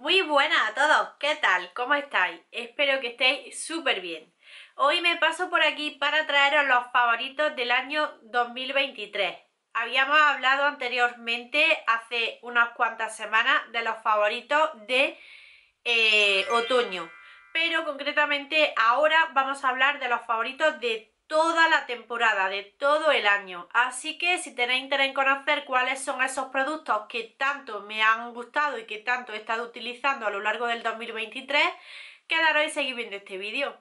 Muy buenas a todos, ¿qué tal? ¿Cómo estáis? Espero que estéis súper bien. Hoy me paso por aquí para traeros los favoritos del año 2023. Habíamos hablado anteriormente, hace unas cuantas semanas, de los favoritos de eh, otoño. Pero concretamente ahora vamos a hablar de los favoritos de toda la temporada, de todo el año. Así que si tenéis interés en conocer cuáles son esos productos que tanto me han gustado y que tanto he estado utilizando a lo largo del 2023, quedaros y seguir viendo este vídeo.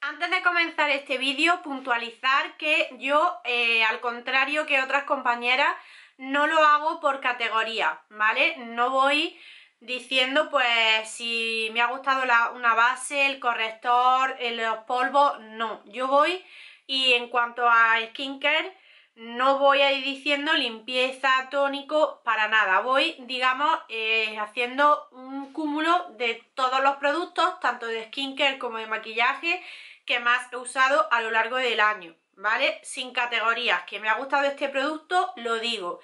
Antes de comenzar este vídeo, puntualizar que yo, eh, al contrario que otras compañeras, no lo hago por categoría, ¿vale? No voy diciendo pues si me ha gustado la, una base, el corrector, los polvos, no, yo voy y en cuanto a skincare no voy a ir diciendo limpieza, tónico, para nada, voy digamos eh, haciendo un cúmulo de todos los productos, tanto de skincare como de maquillaje que más he usado a lo largo del año. ¿vale? Sin categorías, que me ha gustado este producto, lo digo,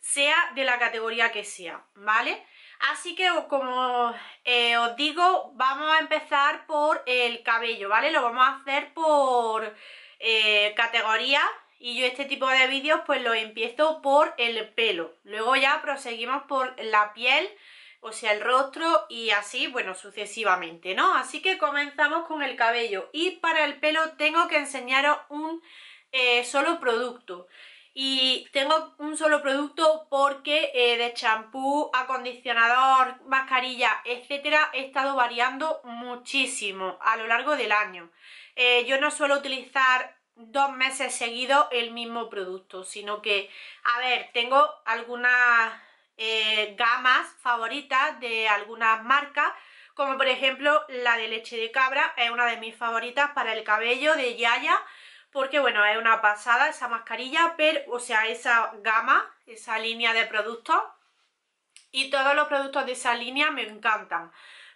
sea de la categoría que sea, ¿vale? Así que como eh, os digo, vamos a empezar por el cabello, ¿vale? Lo vamos a hacer por eh, categoría y yo este tipo de vídeos pues lo empiezo por el pelo. Luego ya proseguimos por la piel, o sea el rostro y así, bueno, sucesivamente, ¿no? Así que comenzamos con el cabello y para el pelo tengo que enseñaros un eh, solo producto y tengo un solo producto porque eh, de champú, acondicionador, mascarilla, etcétera, he estado variando muchísimo a lo largo del año. Eh, yo no suelo utilizar dos meses seguidos el mismo producto, sino que, a ver, tengo algunas eh, gamas favoritas de algunas marcas como por ejemplo la de leche de cabra es una de mis favoritas para el cabello de Yaya porque bueno, es una pasada esa mascarilla, pero, o sea, esa gama, esa línea de productos y todos los productos de esa línea me encantan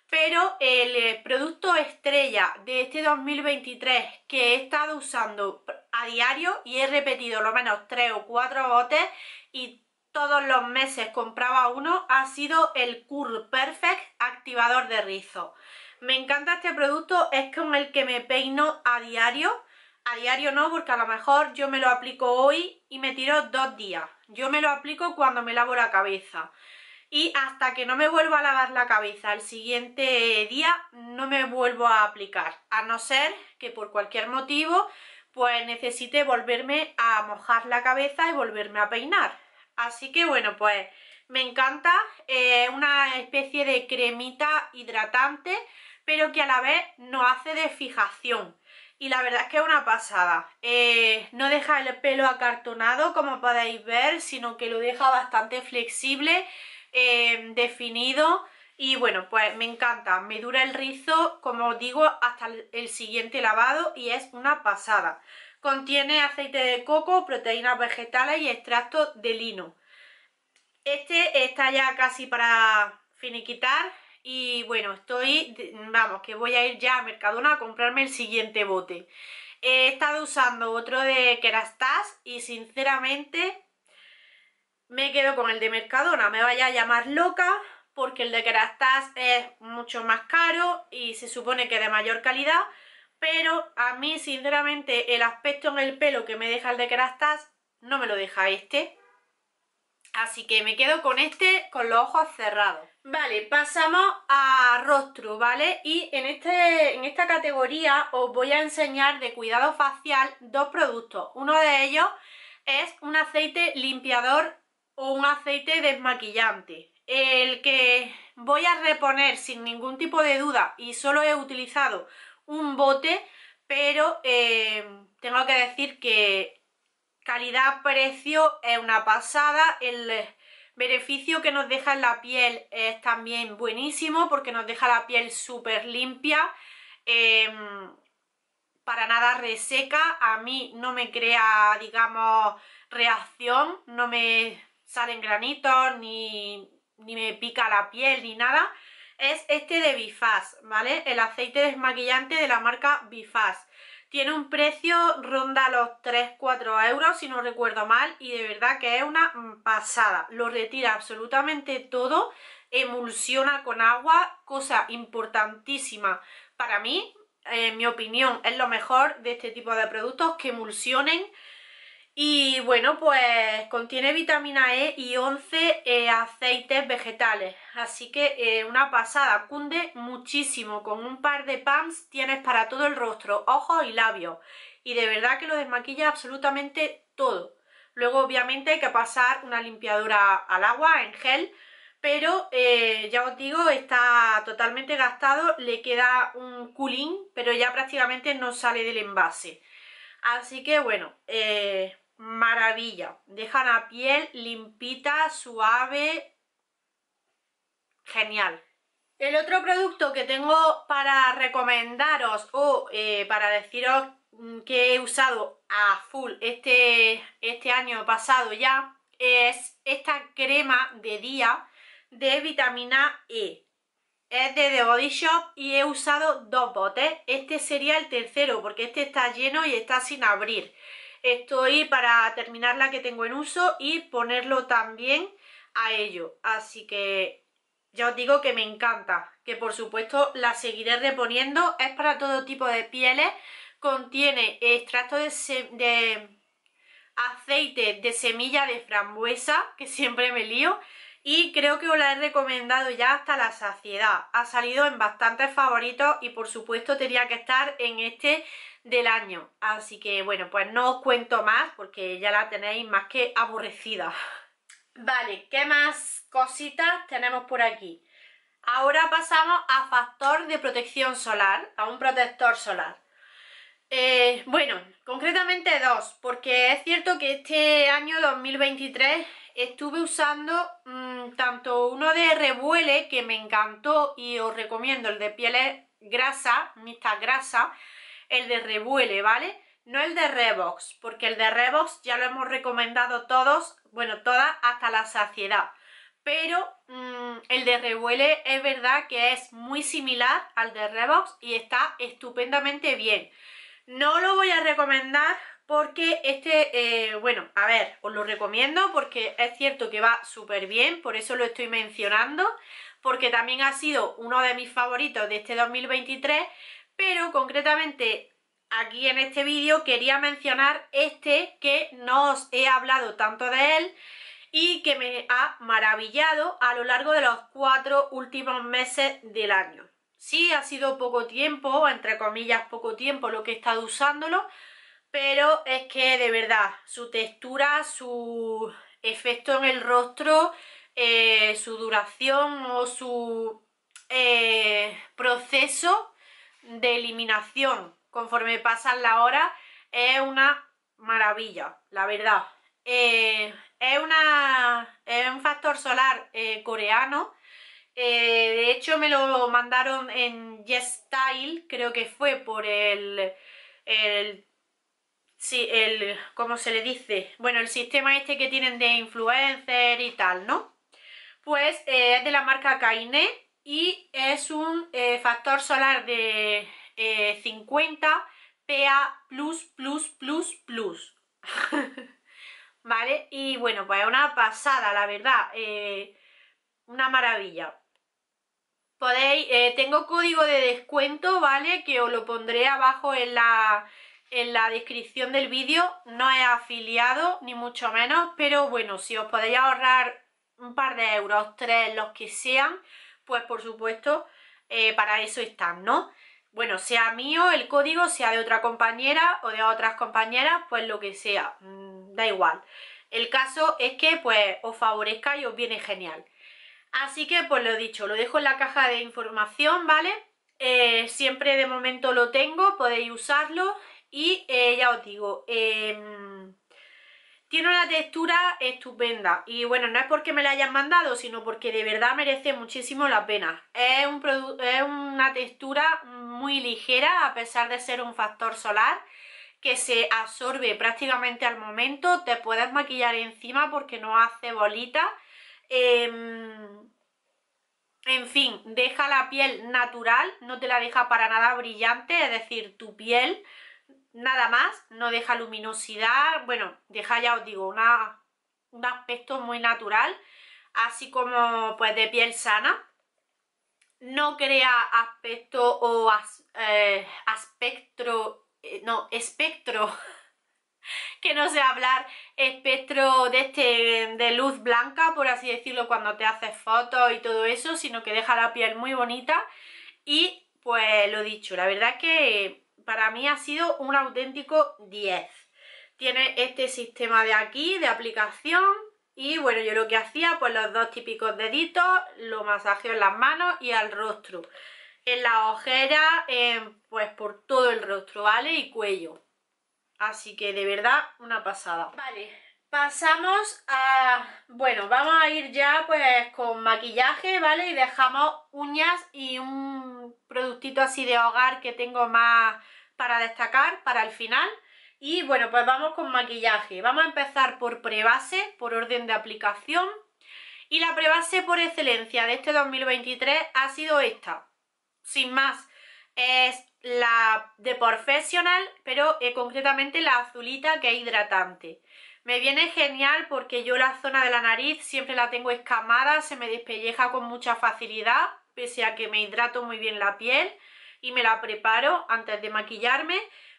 pero el eh, producto estrella de este 2023 que he estado usando a diario y he repetido lo menos 3 o 4 botes y todos los meses compraba uno ha sido el Curl Perfect activador de rizo. Me encanta este producto, es con el que me peino a diario. A diario no, porque a lo mejor yo me lo aplico hoy y me tiro dos días. Yo me lo aplico cuando me lavo la cabeza. Y hasta que no me vuelvo a lavar la cabeza el siguiente día, no me vuelvo a aplicar. A no ser que por cualquier motivo, pues necesite volverme a mojar la cabeza y volverme a peinar Así que bueno, pues me encanta, eh, una especie de cremita hidratante, pero que a la vez no hace de fijación. Y la verdad es que es una pasada. Eh, no deja el pelo acartonado, como podéis ver, sino que lo deja bastante flexible, eh, definido. Y bueno, pues me encanta, me dura el rizo, como os digo, hasta el siguiente lavado y es una pasada. Contiene aceite de coco, proteínas vegetales y extracto de lino. Este está ya casi para finiquitar y bueno, estoy, vamos, que voy a ir ya a Mercadona a comprarme el siguiente bote. He estado usando otro de Kerastase y sinceramente me quedo con el de Mercadona. Me vaya a llamar loca porque el de Kerastase es mucho más caro y se supone que de mayor calidad, pero a mí sinceramente el aspecto en el pelo que me deja el de Kerastase no me lo deja este. Así que me quedo con este, con los ojos cerrados. Vale, pasamos a rostro, ¿vale? Y en, este, en esta categoría os voy a enseñar de cuidado facial dos productos. Uno de ellos es un aceite limpiador o un aceite desmaquillante. El que voy a reponer sin ningún tipo de duda y solo he utilizado un bote, pero em, tengo que decir que calidad-precio es una pasada, el beneficio que nos deja en la piel es también buenísimo porque nos deja la piel súper limpia, em, para nada reseca, a mí no me crea, digamos, reacción, no me salen granitos, ni, ni me pica la piel, ni nada, es este de Bifaz, ¿vale? El aceite desmaquillante de la marca Bifaz. Tiene un precio ronda los 3-4 euros, si no recuerdo mal, y de verdad que es una pasada. Lo retira absolutamente todo, emulsiona con agua, cosa importantísima para mí, en mi opinión, es lo mejor de este tipo de productos que emulsionen y bueno, pues contiene vitamina E y 11 eh, aceites vegetales. Así que eh, una pasada, cunde muchísimo. Con un par de pumps tienes para todo el rostro, ojos y labios. Y de verdad que lo desmaquilla absolutamente todo. Luego obviamente hay que pasar una limpiadora al agua, en gel. Pero eh, ya os digo, está totalmente gastado, le queda un culín, pero ya prácticamente no sale del envase. Así que bueno, eh, maravilla. Deja la piel limpita, suave, genial. El otro producto que tengo para recomendaros o eh, para deciros que he usado a full este, este año pasado ya es esta crema de día de vitamina E. Es de The Body Shop y he usado dos botes. Este sería el tercero porque este está lleno y está sin abrir estoy para terminar la que tengo en uso y ponerlo también a ello. Así que ya os digo que me encanta, que por supuesto la seguiré reponiendo. Es para todo tipo de pieles, contiene extracto de, de aceite de semilla de frambuesa, que siempre me lío, y creo que os la he recomendado ya hasta la saciedad. Ha salido en bastantes favoritos y por supuesto tenía que estar en este del año. Así que bueno, pues no os cuento más porque ya la tenéis más que aborrecida. Vale, ¿qué más cositas tenemos por aquí? Ahora pasamos a factor de protección solar, a un protector solar. Eh, bueno, concretamente dos, porque es cierto que este año 2023 estuve usando mm, tanto uno de revuele que me encantó y os recomiendo el de pieles grasa, mixta grasa, el de Revuele, ¿vale? No el de Revox, porque el de Revox ya lo hemos recomendado todos, bueno, todas hasta la saciedad. Pero mm, el de Revuele es verdad que es muy similar al de Revox y está estupendamente bien. No lo voy a recomendar porque este, eh, bueno, a ver, os lo recomiendo porque es cierto que va súper bien, por eso lo estoy mencionando, porque también ha sido uno de mis favoritos de este 2023, pero concretamente aquí en este vídeo quería mencionar este que no os he hablado tanto de él y que me ha maravillado a lo largo de los cuatro últimos meses del año. Sí, ha sido poco tiempo, entre comillas poco tiempo lo que he estado usándolo, pero es que de verdad, su textura, su efecto en el rostro, eh, su duración o su eh, proceso de eliminación conforme pasan la hora es una maravilla, la verdad. Eh, es, una, es un factor solar eh, coreano. Eh, de hecho, me lo mandaron en Yes Style, creo que fue por el, el. Sí, el. ¿Cómo se le dice? Bueno, el sistema este que tienen de influencer y tal, ¿no? Pues es de la marca Kainé e, y es un eh, factor solar de eh, 50 PA++++. ¿Vale? Y bueno, pues es una pasada, la verdad. Eh, una maravilla. Podéis, eh, tengo código de descuento, ¿vale? Que os lo pondré abajo en la, en la descripción del vídeo. No es afiliado, ni mucho menos, pero bueno, si os podéis ahorrar un par de euros, tres, los que sean, pues por supuesto eh, para eso están, ¿no? Bueno, sea mío el código, sea de otra compañera o de otras compañeras, pues lo que sea, mm, da igual. El caso es que pues os favorezca y os viene genial. Así que pues lo he dicho, lo dejo en la caja de información, ¿vale? Eh, siempre de momento lo tengo, podéis usarlo y eh, ya os digo, eh, tiene una textura estupenda y bueno, no es porque me la hayan mandado, sino porque de verdad merece muchísimo la pena. Es, es una textura muy ligera a pesar de ser un factor solar que se absorbe prácticamente al momento. Te puedes maquillar encima porque no hace bolita. Em, en fin, deja la piel natural, no te la deja para nada brillante, es decir, tu piel nada más, no deja luminosidad, bueno, deja ya os digo, un aspecto muy natural, así como pues de piel sana. No crea aspecto o as, eh, aspecto, eh, no, espectro, que no sé hablar, espectro de, este, de luz blanca, por así decirlo, cuando te haces fotos y todo eso, sino que deja la piel muy bonita y pues lo dicho, la verdad es que para mí ha sido un auténtico 10. Tiene este sistema de aquí, de aplicación, y bueno, yo lo que hacía, pues los dos típicos deditos, lo masajeo en las manos y al rostro. En la ojera, em, pues por todo el rostro, ¿vale? Y cuello. Así que de verdad, una pasada. Vale, pasamos a... Bueno, vamos a ir ya pues con maquillaje, ¿vale? Y dejamos uñas y un productito así de hogar que tengo más para destacar para el final y bueno, pues vamos con maquillaje. Vamos a empezar por prebase, por orden de aplicación. Y la prebase por excelencia de este 2023 ha sido esta. Sin más, es la de Professional, pero eh, concretamente la azulita que es hidratante. Me viene genial porque yo la zona de la nariz siempre la tengo escamada, se me despelleja con mucha facilidad, pese a que me hidrato muy bien la piel y me la preparo antes de maquillarme,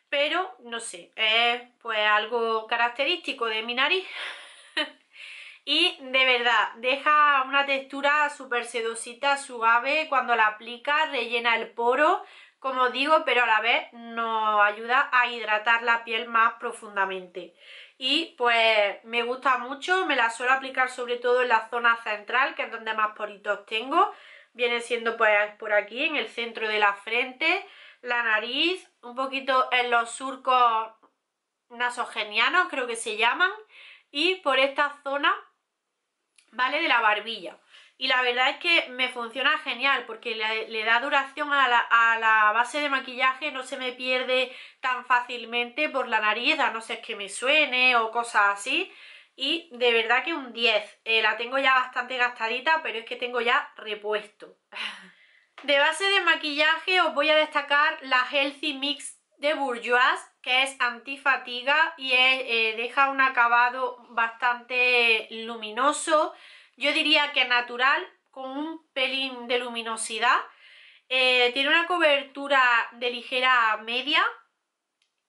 pero no sé, es pues algo característico de mi nariz y de verdad deja una textura súper sedosita, suave, cuando la aplica rellena el poro, como digo, pero a la vez nos ayuda a hidratar la piel más profundamente. Y pues me gusta mucho, me la suelo aplicar sobre todo en la zona central, que es donde más poritos tengo, viene siendo pues por aquí, en el centro de la frente, la nariz, un poquito en los surcos nasogenianos, creo que se llaman, y por esta zona, ¿vale? De la barbilla. Y la verdad es que me funciona genial porque le, da duración a la, a la, base de maquillaje, no se me pierde tan fácilmente por la nariz, a no ser que me suene o cosas así y de verdad que un 10. Eh, la tengo ya bastante gastadita, pero es que tengo ya repuesto. de base de maquillaje os voy a destacar la Healthy Mix de Bourjois, que es antifatiga y eh, deja un acabado bastante luminoso. Yo diría que natural, con un pelín de luminosidad. Eh, tiene una cobertura de ligera a media,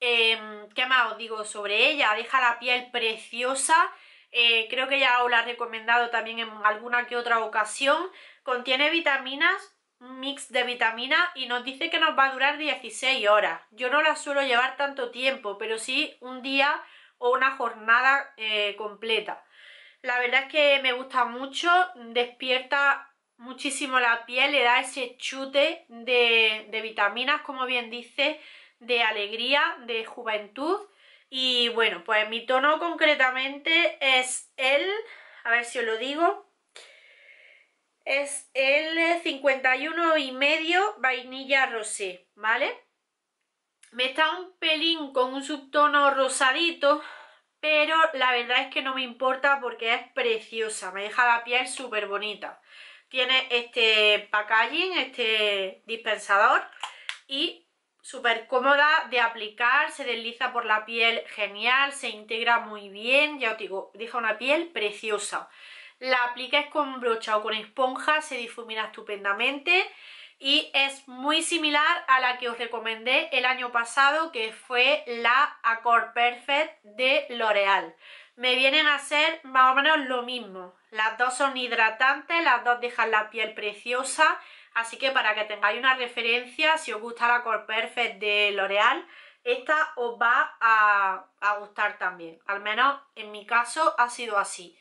Em, ¿Qué más os digo sobre ella? Deja la piel preciosa. Eh, creo que ya os la he recomendado también en alguna que otra ocasión. Contiene vitaminas, un mix de vitaminas y nos dice que nos va a durar 16 horas. Yo no la suelo llevar tanto tiempo, pero sí un día o una jornada eh, completa. La verdad es que me gusta mucho, despierta muchísimo la piel, le da ese chute de vitaminas, como bien dice, de alegría, de juventud. Y bueno, pues mi tono concretamente es el, a ver si os lo digo, es el 51 y medio vainilla rosé, ¿vale? Me está un pelín con un subtono rosadito, pero la verdad es que no me importa porque es preciosa, me deja la piel súper bonita. Tiene este packaging, este dispensador y súper cómoda de aplicar, se desliza por la piel genial, se integra muy bien, ya os digo, deja una piel preciosa. La apliques con brocha o con esponja, se difumina estupendamente y es muy similar a la que os recomendé el año pasado que fue la Accord Perfect de L'Oreal. Me vienen a ser más o menos lo mismo. Las dos son hidratantes, las dos dejan la piel preciosa Así que para que tengáis una referencia, si os gusta la Core Perfect de L'Oreal, esta os va a, gustar también. Al menos en mi caso ha sido así.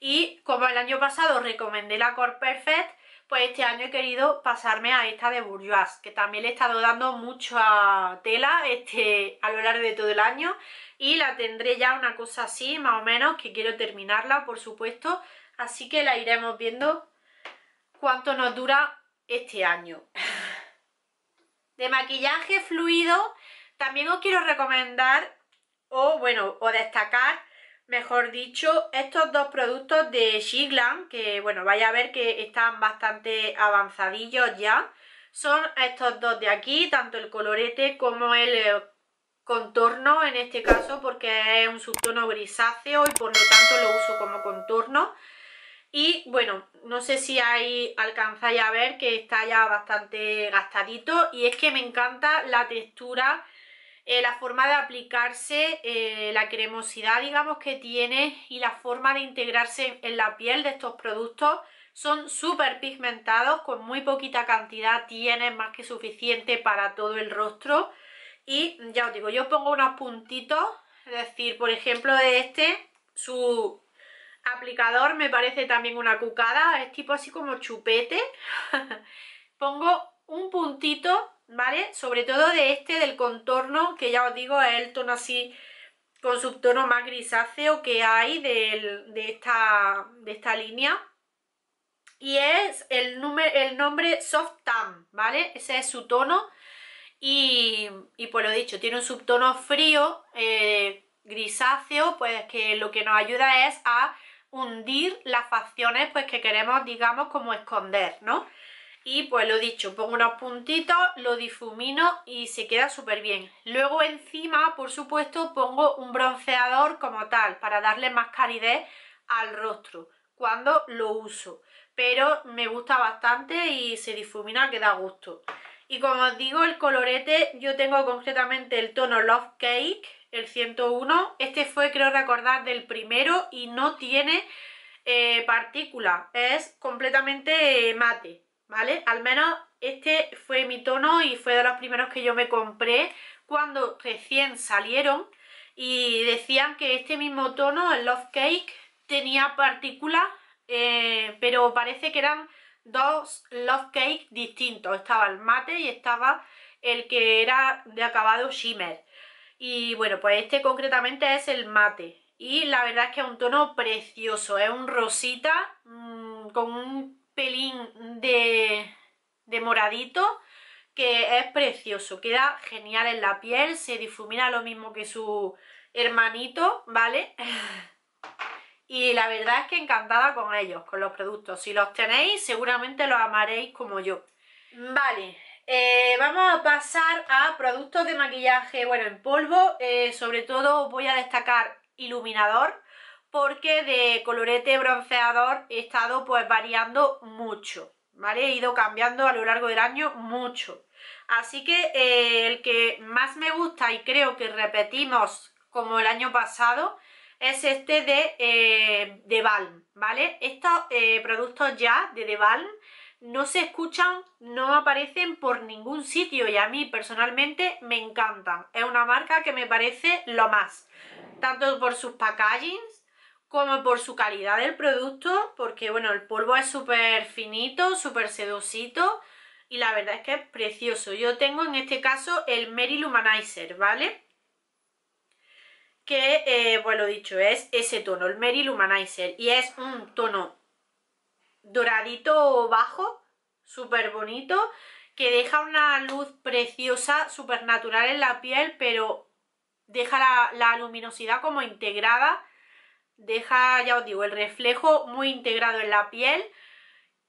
Y como el año pasado recomendé la Core Perfect, pues este año he querido pasarme a esta de Bourjois, que también le he estado dando mucha tela este, a lo largo de todo el año y la tendré ya una cosa así, más o menos, que quiero terminarla, por supuesto, así que la iremos viendo cuánto nos dura este año. De maquillaje fluido también os quiero recomendar o bueno, o destacar mejor dicho, estos dos productos de Shiglan, que bueno, vaya a ver que están bastante avanzadillos ya. Son estos dos de aquí, tanto el colorete como el eh, contorno en este caso porque es un subtono grisáceo y por lo tanto lo uso como contorno. Y bueno, no sé si ahí alcanzáis a ver que está ya bastante gastadito y es que me encanta la textura, eh, la forma de aplicarse, eh, la cremosidad digamos que tiene y la forma de integrarse en la piel de estos productos. Son súper pigmentados, con muy poquita cantidad tienen más que suficiente para todo el rostro. Y ya os digo, yo pongo unos puntitos, es decir, por ejemplo de este, su Aplicador me parece también una cucada, es tipo así como chupete. Pongo un puntito, ¿vale? Sobre todo de este, del contorno, que ya os digo, es el tono así con subtono más grisáceo que hay de, esta, de esta línea. Y es el, el nombre Soft Tan, ¿vale? Ese es su tono. Y, y pues lo dicho, tiene un subtono frío, eh, grisáceo, pues que lo que nos ayuda es a hundir las facciones pues que queremos digamos como esconder ¿no? y pues lo dicho, pongo unos puntitos, lo difumino y se queda súper bien. Luego encima, por supuesto, pongo un bronceador como tal para darle más calidez al rostro cuando lo uso. Pero me gusta bastante y se difumina que da gusto. Y como os digo, el colorete yo tengo concretamente el tono Love Cake el 101. Este fue, creo recordar, del primero y no tiene eh, partícula. Es completamente eh, mate, ¿vale? Al menos este fue mi tono y fue de los primeros que yo me compré cuando recién salieron. Y decían que este mismo tono, el Love Cake, tenía partícula eh, pero parece que eran dos Love Cakes distintos. Estaba el mate y estaba el que era de acabado shimmer. Y bueno, pues este concretamente es el mate. Y la verdad es que es un tono precioso, es un rosita mm, con un pelín de, de moradito que es precioso, queda genial en la piel, se difumina lo mismo que su hermanito, ¿vale? y la verdad es que encantada con ellos, con los productos. Si los tenéis, seguramente los amaréis como yo. Vale, eh, vamos a pasar a productos de maquillaje, bueno, en polvo. Eh, sobre todo voy a destacar iluminador, porque de colorete bronceador he estado pues variando mucho, ¿vale? He ido cambiando a lo largo del año mucho. Así que eh, el que más me gusta y creo que repetimos como el año pasado es este de, eh, ¿vale? Estos productos ya de The no se escuchan, no aparecen por ningún sitio y a mí personalmente me encantan. Es una marca que me parece lo más, tanto por sus packagings como por su calidad del producto, porque bueno, el polvo es súper finito, súper sedosito y la verdad es que es precioso. Yo tengo en este caso el Mary Lumanizer, ¿vale? Que, bueno eh, pues lo dicho, es ese tono, el Mary Lumanizer y es un tono doradito bajo, súper bonito, que deja una luz preciosa, súper natural en la piel, pero deja la, luminosidad como integrada, deja, ya os digo, el reflejo muy integrado en la piel,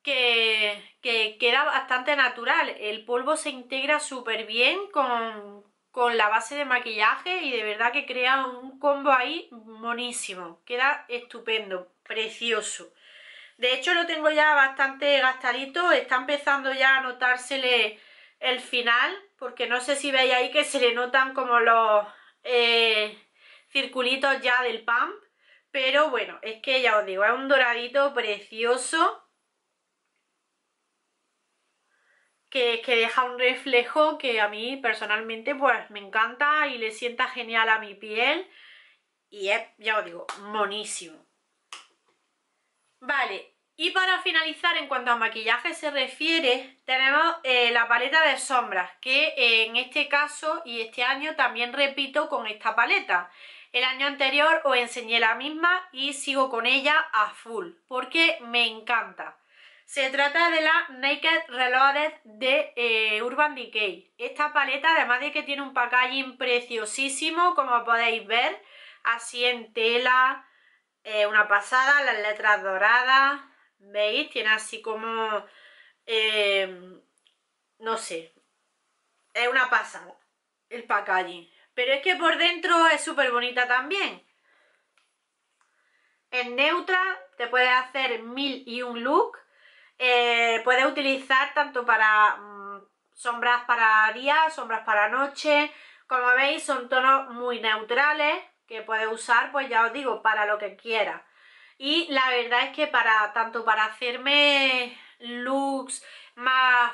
que, que, queda bastante natural. El polvo se integra súper bien con, con, la base de maquillaje y de verdad que crea un combo ahí monísimo. Queda estupendo, precioso. De hecho lo tengo ya bastante gastadito, está empezando ya a notársele el final, porque no sé si veis ahí que se le notan como los eh, circulitos ya del pump, pero bueno, es que ya os digo, es un doradito precioso que, que deja un reflejo que a mí personalmente pues me encanta y le sienta genial a mi piel y es, ya os digo, monísimo. Vale, y para finalizar, en cuanto a maquillaje se refiere, tenemos eh, la paleta de sombras, que eh, en este caso y este año también repito con esta paleta. El año anterior os enseñé la misma y sigo con ella a full, porque me encanta. Se trata de la Naked Reloaded de eh, Urban Decay. Esta paleta, además de que tiene un packaging preciosísimo, como podéis ver, así en tela, eh, una pasada, las letras doradas, ¿veis? Tiene así como, eh, no sé, es una pasada el packaging. Pero es que por dentro es súper bonita también. En neutra te puedes hacer mil y un look. Eh, puedes utilizar tanto para mm, sombras para día, sombras para noche. Como veis son tonos muy neutrales que puede usar, pues ya os digo, para lo que quiera. Y la verdad es que para tanto para hacerme looks más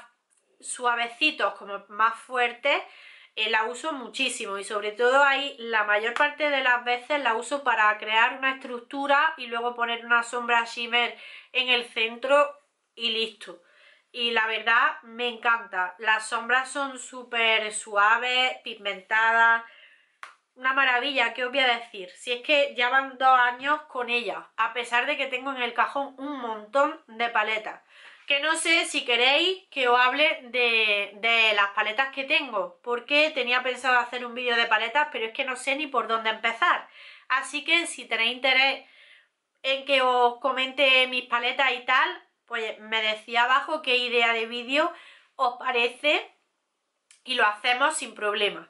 suavecitos como más fuertes, eh, la uso muchísimo y sobre todo ahí la mayor parte de las veces la uso para crear una estructura y luego poner una sombra shimmer en el centro y listo. Y la verdad me encanta, las sombras son súper suaves, pigmentadas, una maravilla, ¿qué os voy a decir? Si es que ya van dos años con ella, a pesar de que tengo en el cajón un montón de paletas. Que no sé si queréis que os hable de, de las paletas que tengo, porque tenía pensado hacer un vídeo de paletas, pero es que no sé ni por dónde empezar. Así que si tenéis interés en que os comente mis paletas y tal, pues me decía abajo qué idea de vídeo os parece y lo hacemos sin problema.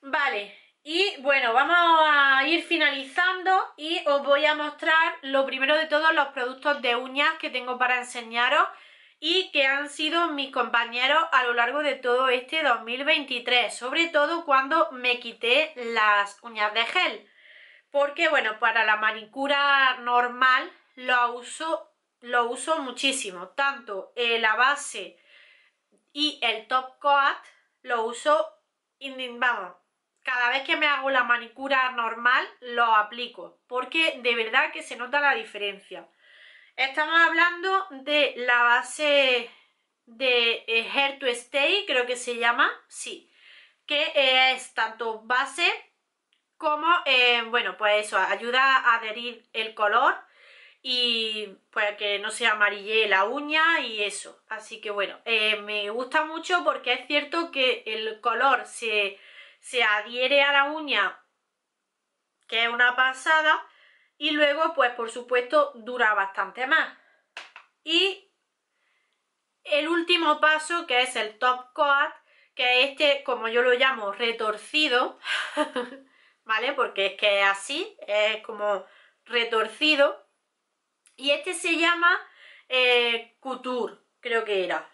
Vale, y bueno, vamos a ir finalizando y os voy a mostrar lo primero de todos los productos de uñas que tengo para enseñaros y que han sido mis compañeros a lo largo de todo este 2023, sobre todo cuando me quité las uñas de gel, porque bueno, para la manicura normal lo uso, lo uso muchísimo, tanto eh, la base y el top coat lo uso, in, vamos, cada vez que me hago la manicura normal lo aplico porque de verdad que se nota la diferencia estamos hablando de la base de eh, Hair to Stay creo que se llama, sí que es tanto base como, eh, bueno, pues eso, ayuda a adherir el color y pues que no se amarille la uña y eso así que bueno, eh, me gusta mucho porque es cierto que el color se se adhiere a la uña, que es una pasada, y luego, pues por supuesto, dura bastante más. Y el último paso, que es el top coat, que es este, como yo lo llamo, retorcido, ¿vale? Porque es que es así, es como retorcido. Y este se llama eh, couture, creo que era.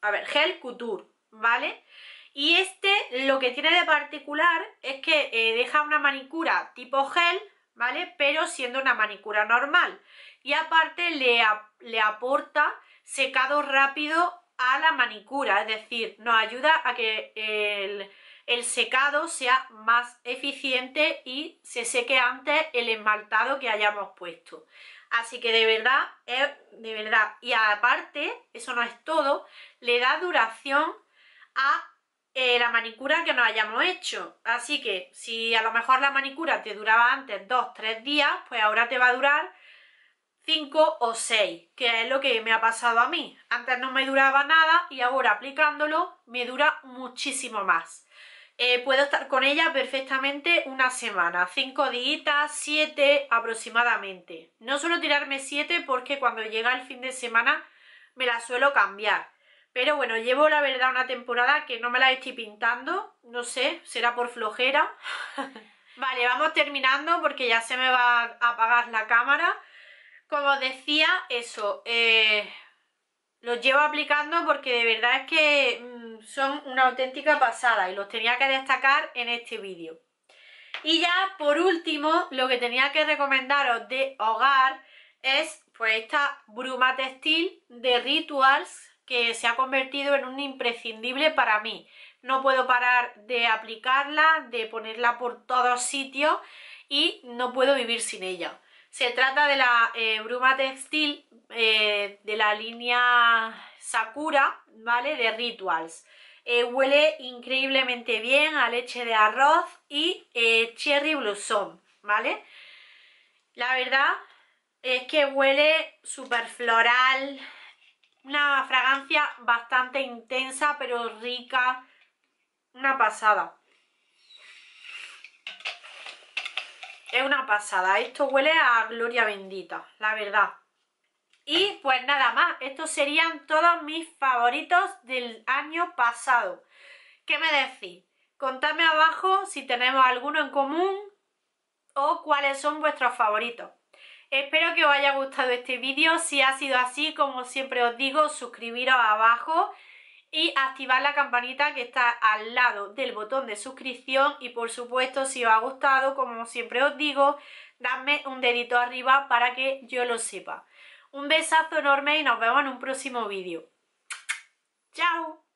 A ver, gel couture, ¿vale? Y este lo que tiene de particular es que eh, deja una manicura tipo gel, ¿vale? Pero siendo una manicura normal. Y aparte le, le aporta secado rápido a la manicura, es decir, nos ayuda a que el, el, secado sea más eficiente y se seque antes el esmaltado que hayamos puesto. Así que de verdad, de verdad, y aparte, eso no es todo, le da duración a eh, la manicura que nos hayamos hecho. Así que si a lo mejor la manicura te duraba antes dos, tres días, pues ahora te va a durar cinco o seis, que es lo que me ha pasado a mí. Antes no me duraba nada y ahora aplicándolo me dura muchísimo más. Eh, puedo estar con ella perfectamente una semana, cinco días, siete aproximadamente. No suelo tirarme siete porque cuando llega el fin de semana me la suelo cambiar. Pero bueno, llevo la verdad una temporada que no me la estoy pintando, no sé, será por flojera. vale, vamos terminando porque ya se me va a apagar la cámara. Como decía, eso, eh, los llevo aplicando porque de verdad es que mm, son una auténtica pasada y los tenía que destacar en este vídeo. Y ya por último, lo que tenía que recomendaros de hogar es pues esta bruma textil de Rituals que se ha convertido en un imprescindible para mí. No puedo parar de aplicarla, de ponerla por todos sitios y no puedo vivir sin ella. Se trata de la eh, bruma textil eh, de la línea Sakura, ¿vale? De Rituals. Eh, huele increíblemente bien a leche de arroz y cherry blossom, ¿vale? La verdad es que huele súper floral, una fragancia bastante intensa, pero rica. Una pasada. Es una pasada. Esto huele a gloria bendita, la verdad. Y pues nada más, estos serían todos mis favoritos del año pasado. ¿Qué me decís? Contadme abajo si tenemos alguno en común o cuáles son vuestros favoritos. Espero que os haya gustado este vídeo, si ha sido así, como siempre os digo, suscribiros abajo y activar la campanita que está al lado del botón de suscripción y por supuesto si os ha gustado, como siempre os digo, dadme un dedito arriba para que yo lo sepa. Un besazo enorme y nos vemos en un próximo vídeo. ¡Chao!